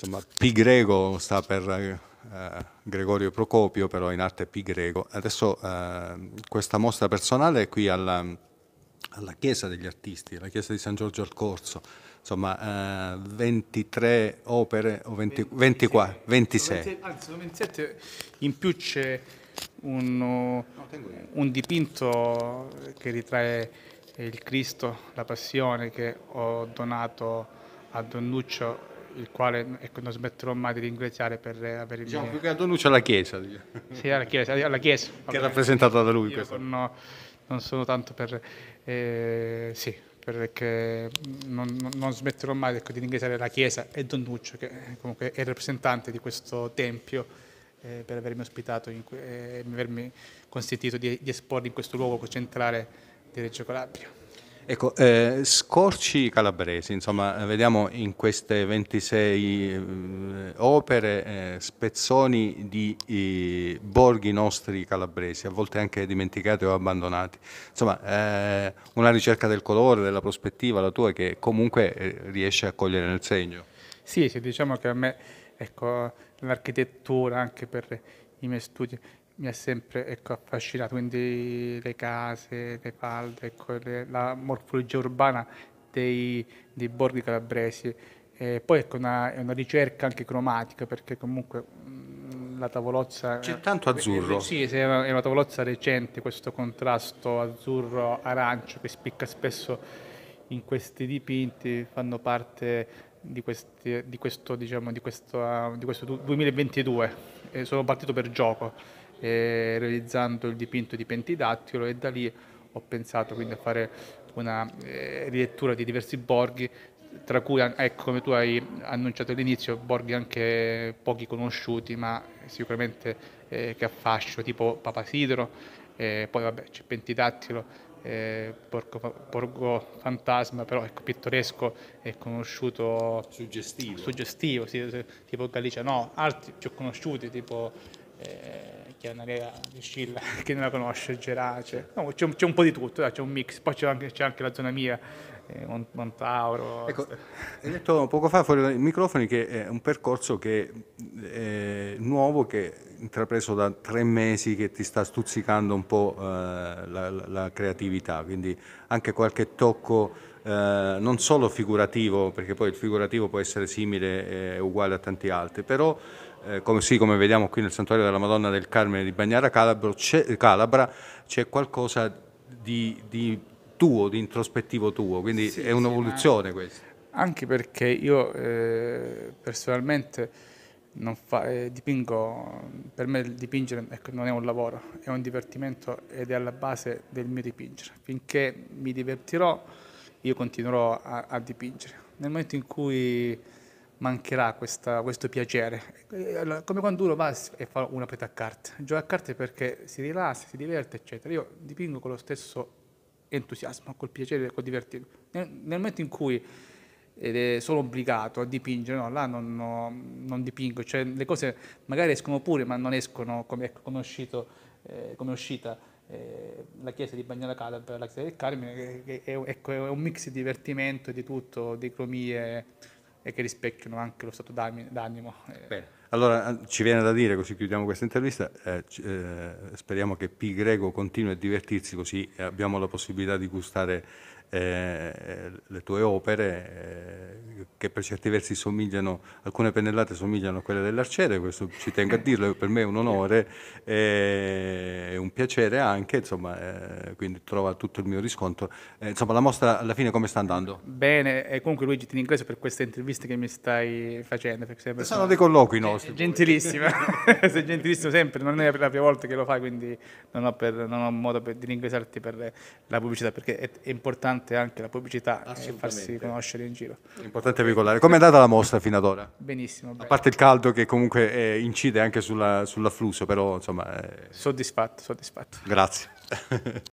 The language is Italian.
insomma, Pi greco sta per eh, Gregorio Procopio, però in arte Pi greco. Adesso eh, questa mostra personale è qui alla, alla, Chiesa degli Artisti, la Chiesa di San Giorgio al Corso, insomma eh, 23 opere, o 20, 24, 26. Anzi, 27, in più c'è un, un dipinto che ritrae il Cristo, la Passione, che ho donato a Don Nuccio il quale ecco, non smetterò mai di ringraziare per aver diciamo, mio... più che altro Lucio alla Chiesa sì alla Chiesa, alla chiesa che è rappresentata da lui sono, non sono tanto per eh, sì perché non, non smetterò mai ecco, di ringraziare la Chiesa e Don Duccio che comunque è il rappresentante di questo tempio eh, per avermi ospitato eh, e eh, avermi consentito di, di esporre in questo luogo centrale di Reggio Calabria Ecco, eh, scorci calabresi, insomma, vediamo in queste 26 eh, opere eh, spezzoni di eh, borghi nostri calabresi, a volte anche dimenticati o abbandonati. Insomma, eh, una ricerca del colore, della prospettiva, la tua, che comunque eh, riesce a cogliere nel segno. Sì, sì diciamo che a me, ecco, l'architettura, anche per i miei studi, mi ha sempre ecco, affascinato, quindi le case, le falde, ecco, le, la morfologia urbana dei, dei borghi calabresi. E poi ecco, una, è una ricerca anche cromatica perché comunque mh, mm, la tavolozza... C'è tanto azzurro. Eh, sì, è una, è una tavolozza recente questo contrasto azzurro-arancio che spicca spesso in questi dipinti, fanno parte di, questi, di, questo, diciamo, di, questo, di questo 2022. Eh, sono partito per gioco eh, realizzando il dipinto di Pentidattilo e da lì ho pensato quindi a fare una eh, rilettura di diversi borghi tra cui, ecco, come tu hai annunciato all'inizio, borghi anche pochi conosciuti, ma sicuramente eh, che affascio, tipo Papasidro, eh, poi vabbè c'è Pentidattilo, eh, Borgo, Borgo, Fantasma, però ecco, pittoresco e conosciuto... Suggestivo. Suggestivo, sì, tipo Galicia, no, altri più conosciuti, tipo eh, che è un'area di Scilla, che non la conosce, Gerace, no, c'è, c'è, un po' di tutto, c'è un mix, poi c'è anche, c'è anche la zona mia, eh, Montauro. Ecco, hai detto poco fa fuori dai microfoni che è un percorso che è eh, nuovo, che è intrapreso da tre mesi, che ti sta stuzzicando un po' eh, la, la creatività, quindi anche qualche tocco eh, non solo figurativo, perché poi il figurativo può essere simile e uguale a tanti altri, però eh, come, sì, come vediamo qui nel santuario della Madonna del Carmine di Bagnara c'è, Calabra c'è qualcosa di, di, tuo, di introspettivo tuo, quindi sì, è un'evoluzione sì, questa. Anche perché io eh, personalmente fa, eh, dipingo, per me dipingere ecco, non è un lavoro, è un divertimento ed è alla base del mio dipingere. Finché mi divertirò io continuerò a, a dipingere. Nel momento in cui mancherà questa, questo piacere, eh, come quando uno va e fa una preta a carte, gioca a carte perché si rilassa, si diverte, eccetera. Io dipingo con lo stesso entusiasmo, col piacere, col divertimento. Nel, nel momento in cui sono obbligato a dipingere, no, là non, no, non, dipingo, cioè le cose magari escono pure ma non escono come, come, uscito, eh, come uscita eh, la chiesa di Bagnala Calabria, la chiesa del Carmine, che è, ecco, è, un mix di divertimento, di tutto, di cromie e che rispecchiano anche lo stato d'animo. Eh, Bene, allora ci viene da dire, così chiudiamo questa intervista, eh, eh, speriamo che Pi Greco continui a divertirsi così eh, abbiamo la possibilità di gustare eh, eh, le tue opere eh, che per certi versi somigliano, alcune pennellate somigliano a quelle dell'arciere, questo ci tengo a dirlo, per me è un onore e eh, un piacere anche, insomma, eh, quindi trova tutto il mio riscontro. insomma, la mostra alla fine come sta andando? Bene, e comunque Luigi ti ringrazio per queste interviste che mi stai facendo. Sono dei colloqui no? nostri. Gentilissima, sei gentilissimo sempre, non è la prima volta che lo fai, quindi non ho, per, non ho modo per, di ringraziarti per la pubblicità, perché è, è importante anche la pubblicità e farsi conoscere in giro. È importante veicolare. Come è andata la mostra fino ad ora? Benissimo. Bello. A parte il caldo che comunque eh, incide anche sulla, sull'afflusso, però insomma... Eh... Soddisfatto, soddisfatto. Grazie.